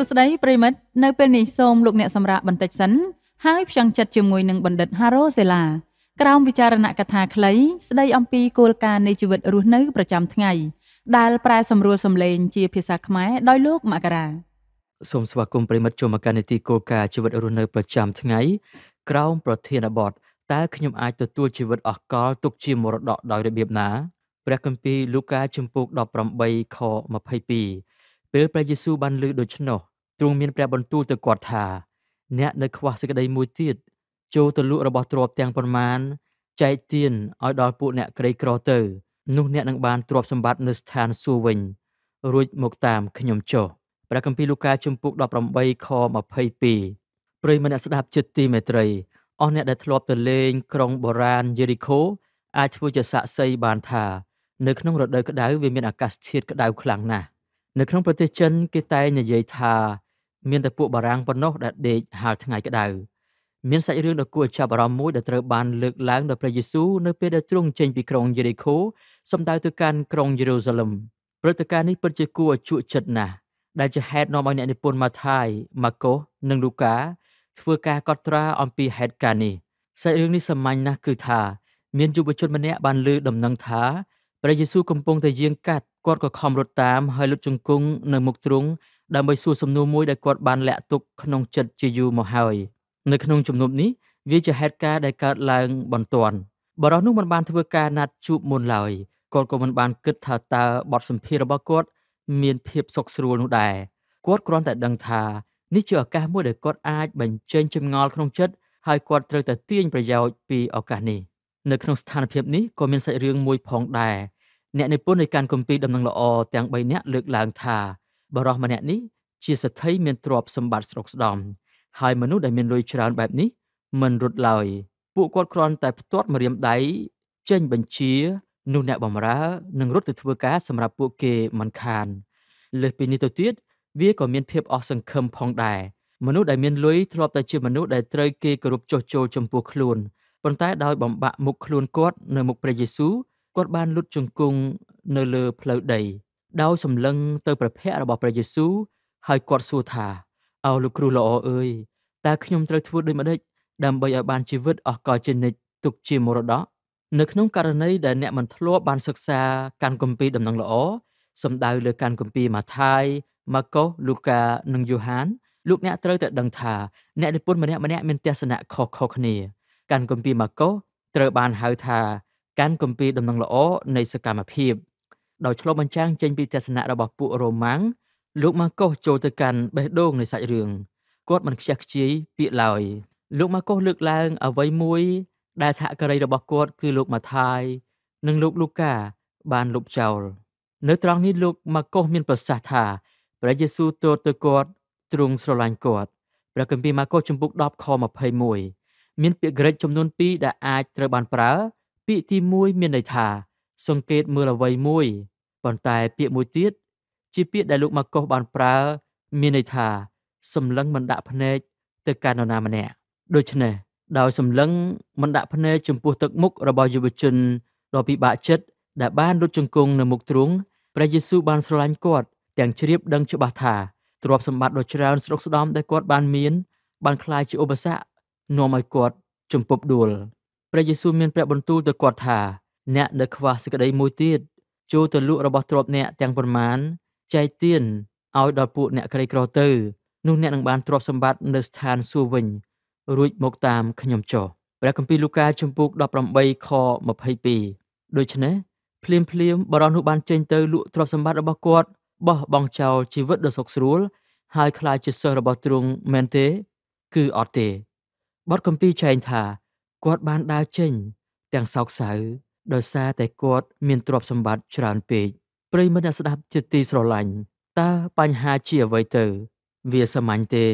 សួស្តីប្រិមិត្តនៅពេលនេះសូមលោកអ្នកសម្រាប់បន្តិចសិន ហើយផ្ចង់ចិត្តជាមួយនឹងបណ្ឌិត Haro Sela ក្រោមវិចារណកថាខ្លី ស្ដីអំពីគោលការណ៍នៃជីវិតរស់នៅ ប្រចាំថ្ងៃដែលប្រែសម្រួលសម្លេងជាភាសាខ្មែរដោយលោកមករាសូមស្វាគមន៍ប្រិមិត្តចូលមកកាន់នីតិគោលការណ៍ជីវិតរស់នៅ ប្រចាំថ្ងៃ ក្រោមប្រធានបទតើខ្ញុំអាចទទួលជីវិតអកលទុកជាមរតកដោយរបៀបណាព្រះគម្ពីរលូកាជំពូក18ខ22ពេលព្រះយេស៊ូវបានលើដូច្នោះទ្រង់មានព្រះបន្ទូលទៅគាត់ថាអ្នកនៅខ្វះសេចក្តីមួយទៀតចូលទៅលក់របស់ទ្រព្យទាំងប៉ុន្មានចែកទានឲ្យដល់ពួកអ្នកក្រីក្រទៅនោះអ្នកនឹងបានទ្រព្យសម្បត្តិនៅស្ថានសួគ៌វិញរួចមកតាមខ្ញុំចុះព្រះគម្ពីរលូកាជំពូក18ខ22ប្រិយមិត្តអ្នកស្ដាប់ចិត្តទីមេត្រីអស់អ្នកដែលធ្លាប់ទៅលេងក្រុងបុរាណយេរីកូអាចធ្វើជាសាក្សីបានថានៅក្នុងរដូវក្តៅវាមានអាកាសធាតុក្តៅខ្លាំងណាស់នៅក្នុងប្រទេសចិនគេតែងនិយាយថាមានតែពួកបារាំងប៉ុណ្ណោះដែលដេកហាលថ្ងៃក្តៅមានសាច់រឿងដ៏គួរចាប់អារម្មណ៍មួយដែលត្រូវបានលើកឡើងដោយព្រះយេស៊ូវនៅពេលដែលទ្រង់ចេញពីក្រុងយេរីខូសម្ដៅទៅកាន់ក្រុងយេរូសាឡិមព្រឹត្តិការណ៍នេះពិតជាគួរឲ្យជក់ចិត្តណាស់ដែលជាហេតុនាំឲ្យអ្នកនិពន្ធម៉ាថាយម៉ាកុសនិងលូកាធ្វើការកត់ត្រាអំពីហេតុការណ៍នេះសាច់រឿងនេះសាមញ្ញណាស់គឺថាមានយុវជនម្នាក់បានលើដំណឹងថាព្រះយេស៊ូវកំពុងតែយាងកាត់គាត់ក៏ខំរត់តាមហើយលុតជង្គង់នៅមុខទ្រង់ដើម្បីសួរសំណួរមួយដែលគាត់បានលាក់ទុកក្នុងចិត្តជាយូរមកហើយនៅក្នុងជំនុំនេះវាជាហេតុការណ៍ដែលកើតឡើងបន្ទាន់បរិសុទ្ធនោះមិនបានធ្វើការណាត់ជួបមុនឡើយគាត់ក៏មិនបានគិតថាតើបទសម្ភាសរបស់គាត់មានភាពសុខស្រួលនោះដែរគាត់គ្រាន់តែដឹងថានេះជាឱកាសមួយដែលគាត់អាចបញ្ចេញចម្ងល់ក្នុងចិត្តហើយគាត់ត្រូវតែទាញប្រយោជន៍ពីឱកាសនេះនៅក្នុងស្ថានភាពនេះក៏មានសាច់រឿងមួយផងដែរអ្នកនិពន្ធនៃការគម្ពីរដំណឹងល្អទាំង3នាក់លើកឡើងថាបរោះម្នាក់នេះជាសេដ្ឋីមានទ្រព្យសម្បត្តិស្រុកស្ដំ ហើយមនុស្សដែលមានលុយច្រើនបែបនេះមិនរត់ឡើយពួកគាត់គ្រាន់តែផ្ទាត់ម្រាមដៃចេញបញ្ជានោះអ្នកបម្រើនឹងរត់ទៅធ្វើការសម្រាប់ពួកគេមិនខាន លើសពីនេះទៅទៀតវាក៏មានភាពអស់សង្ឃឹមផងដែរមនុស្សដែលមានលុយធ្លាប់តែជាមនុស្សដែលត្រូវគេគោរពចោះចូលចំពោះខ្លួនប៉ុន្តែដោយបំបាក់មុខខ្លួនគាត់នៅមុខព្រះយេស៊ូវគាត់បានលុតជង្គង់នៅលើផ្លូវដីដោយសម្លឹងទៅព្រះភ័ក្ត្ររបស់ព្រះយេស៊ូវហើយគាត់សួរថាអោលោកគ្រូល្អអើយតើខ្ញុំត្រូវធ្វើដូចម្តេចដើម្បីឲ្យបានជីវិតអស់កលជានិច្ចទុកជាមរតកនៅក្នុងករណីដែលអ្នកមិនធ្លាប់បានសិក្សាកាន់គម្ពីរដំណឹងល្អសំដៅលើកាន់គម្ពីរម៉ាថាយម៉ាកុសលូកានិងយ៉ូហានលោកអ្នកត្រូវតែដឹងថាអ្នកនិពន្ធម្នាក់ម្នាក់មានទស្សនៈខុសៗគ្នាកាន់គម្ពីរម៉ាកុសត្រូវបានហៅថាកាន់គម្ពីរដំណឹងល្អនៃសកម្មភាពដោយឆ្លុះបញ្ចាំងចេញពីទស្សនៈរបស់ពួករ៉ូម៉ាំងលោកម៉ាកុសចូលទៅកាន់បេះដូងនៃសាច់រឿងគាត់មិនខ្ជះខ្ជាយពាក្យឡើយលោកម៉ាកុសលើកឡើងអ្វីមួយដែលសហការីរបស់គាត់គឺលោកម៉ាថាយនិងលោកលូកាបានលុបចោលនៅត្រង់នេះលោកម៉ាកុសមានប្រសាសន៍ថាព្រះយេស៊ូវទតទៅគាត់ទ្រង់ស្រឡាញ់គាត់ព្រះគម្ពីរម៉ាកុសជំពូក10ខ21មានពាក្យក្រិចចំនួន2ដែលអាចត្រូវបានប្រើពាក្យទី1មានន័យថា សង្កេតមើលអ្វីមួយប៉ុន្តែ ពាក្យមួយទៀតជាពាក្យដែលលោកម៉ាកុសបានប្រើមានន័យថាសម្លឹងមិនដាក់ភ្នែកទៅកាន់នរណាម្នាក់ដូច្នេះដោយសម្លឹងមិនដាក់ភ្នែកចំពោះទឹកមុខរបស់យុវជនដ៏ពិបាកចិត្តដែលបានលុតជង្គង់នៅមុខទ្រង់ព្រះយេស៊ូវបានស្រឡាញ់គាត់ទាំងជ្រាបដឹងច្បាស់ថាទ្រព្យសម្បត្តិដ៏ច្រើនស្រុកស្ដំដែលគាត់បានមាន បានคล้ายជាឧបសគ្គនាំឲ្យគាត់ជំពប់ដួលព្រះយេស៊ូវមានព្រះបន្ទូលទៅគាត់ថាអ្នក នៅខ្វះសេចក្តីមួយទៀតចូលទៅលក់របស់ទ្របអ្នកទាំងប៉ុន្មានចែកទានឲ្យដល់ពួកអ្នកក្រីក្រទៅនោះអ្នកនឹងបានទ្រព្យសម្បត្តិនៅស្ថានសួគ៌វិញរួចមកតាមខ្ញុំចុះព្រះគម្ពីរលូកាជំពូក18ខ22ដូច្នេះភ្លាមភ្លាមបរិសុទ្ធនោះបានចេញទៅលក់ទ្រព្យសម្បត្តិរបស់គាត់បោះបង់ចោលជីវិតដ៏សុខស្រួលហើយខ្លាចជាសិស្សរបស់ទ្រង់មែនទេ គឺអត់ទេបទគម្ពីរចែងថាគាត់បានដើរចេញទាំងសោកសៅដោយសារតែគាត់មានទ្រព្យសម្បត្តិច្រើនពេកប្រិយមិត្តអ្នកស្ដាប់ជាទីស្រឡាញ់តើបញ្ហាជាអ្វីទៅវាសាមញ្ញទេ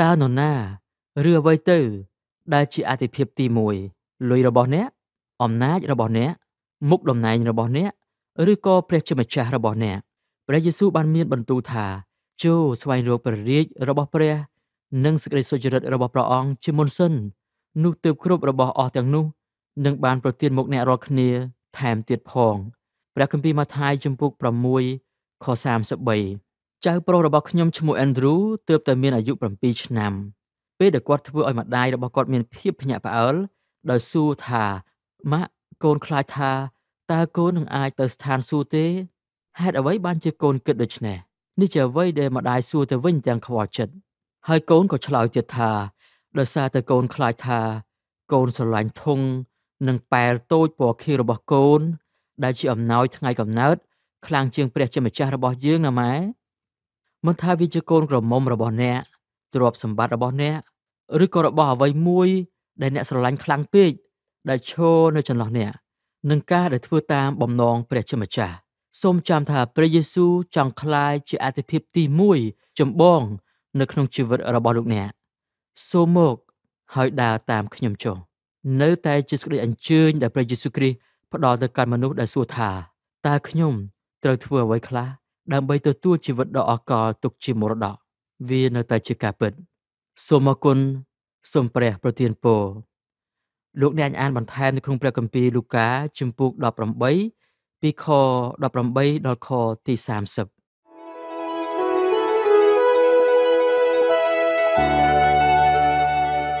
តើនរណាឬអ្វីទៅដែលជាអតិភិបទី1លុយរបស់អ្នកអំណាចរបស់អ្នកមុខតំណែងរបស់អ្នក ឬក៏ព្រះជាម្ចាស់របស់អ្នកព្រះយេស៊ូវបានមានបន្ទូលថាចូលស្វែងរកព្រះរាជរបស់ព្រះ និងសេចក្តីសុចរិតរបស់ព្រះអង្គជាមុនសិននោះទើបគ្រប់របស់អស់ទាំងនោះនឹងបានប្រទានមកអ្នករាល់គ្នាថែមទៀតផងព្រះគម្ពីរម៉ាថាយជំពូក6ខ33ចៅប្រុសរបស់ខ្ញុំឈ្មោះអេនឌ្រូ ទើបតែមានអាយុ7ឆ្នាំពេលដែលគាត់ធ្វើឲ្យម្ដាយរបស់គាត់មានភាពភ្ញាក់ផ្អើលដោយសួរថាម៉ាក់កូនខ្លាចថាតើកូននឹងអាចទៅស្ថានសួគ៌ទេហេតុអ្វីបានជាកូនគិតដូច្នេះនេះជាអ្វីដែលម្ដាយសួរទៅវិញទាំងខ្វល់ចិត្តហើយកូនក៏ឆ្លើយទៀតថាដោយសារតែកូនខ្លាចថាកូនស្រឡាញ់ធុងនិងប៉ែលតូចពណ៌ខៀវរបស់កូន ដែលជាអំណោយថ្ងៃកំណើតខ្លាំងជាងព្រះជាម្ចាស់របស់យើងណាម៉ែមិនថាវាជាកូនក្រមុំរបស់អ្នកទ្រព្យសម្បត្តិរបស់អ្នកឬក៏របស់អ្វីមួយដែលអ្នកស្រឡាញ់ខ្លាំងពេកដែលឈរនៅចន្លោះអ្នកនឹងការដែលធ្វើតាមបំណងព្រះជាម្ចាស់សូមចាំថាព្រះយេស៊ូវចង់ក្លាយជាអតិភិបទី1ចម្បងនៅក្នុងជីវិតរបស់លោកអ្នកសូមមកហើយដើរតាមខ្ញុំចុះនៅតែជាសេចក្តីអញ្ជើញដែលព្រះយេស៊ូវគ្រីស្ទផ្ដល់ទៅកាន់មនុស្សដែលសួរថាតើខ្ញុំត្រូវធ្វើអ្វីខ្លះដើម្បីទទួលជីវិតដ៏អកលទុកជាមរតកវានៅតែជាការពិតសូមអគុណសូមព្រះប្រទានពរលោកអ្នកអានបន្ថែមនៅក្នុងព្រះគម្ពីរលូកាជំពូក18ពីខ18ដល់ខទី30